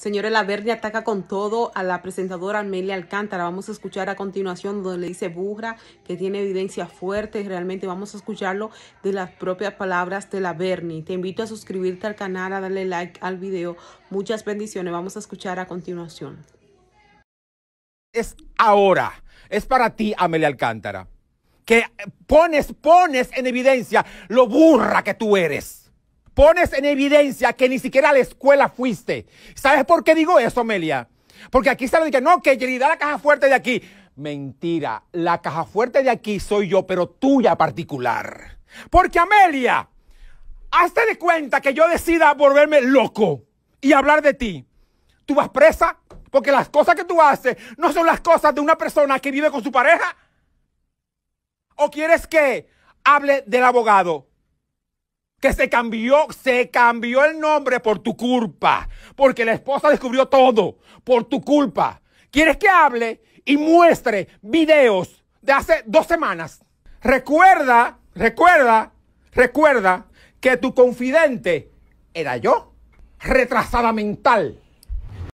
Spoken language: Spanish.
Señores, la Vernie ataca con todo a la presentadora Amelia Alcántara. Vamos a escuchar a continuación donde le dice burra, que tiene evidencia fuerte. Realmente vamos a escucharlo de las propias palabras de la Bernie. Te invito a suscribirte al canal, a darle like al video. Muchas bendiciones. Vamos a escuchar a continuación. Es ahora. Es para ti, Amelia Alcántara. Que pones, pones en evidencia lo burra que tú eres pones en evidencia que ni siquiera a la escuela fuiste. ¿Sabes por qué digo eso, Amelia? Porque aquí se que no, que Yerida la caja fuerte de aquí. Mentira, la caja fuerte de aquí soy yo, pero tuya particular. Porque Amelia, hazte de cuenta que yo decida volverme loco y hablar de ti. Tú vas presa porque las cosas que tú haces no son las cosas de una persona que vive con su pareja. ¿O quieres que hable del abogado? que se cambió, se cambió el nombre por tu culpa, porque la esposa descubrió todo por tu culpa. ¿Quieres que hable y muestre videos de hace dos semanas? Recuerda, recuerda, recuerda que tu confidente era yo, retrasada mental.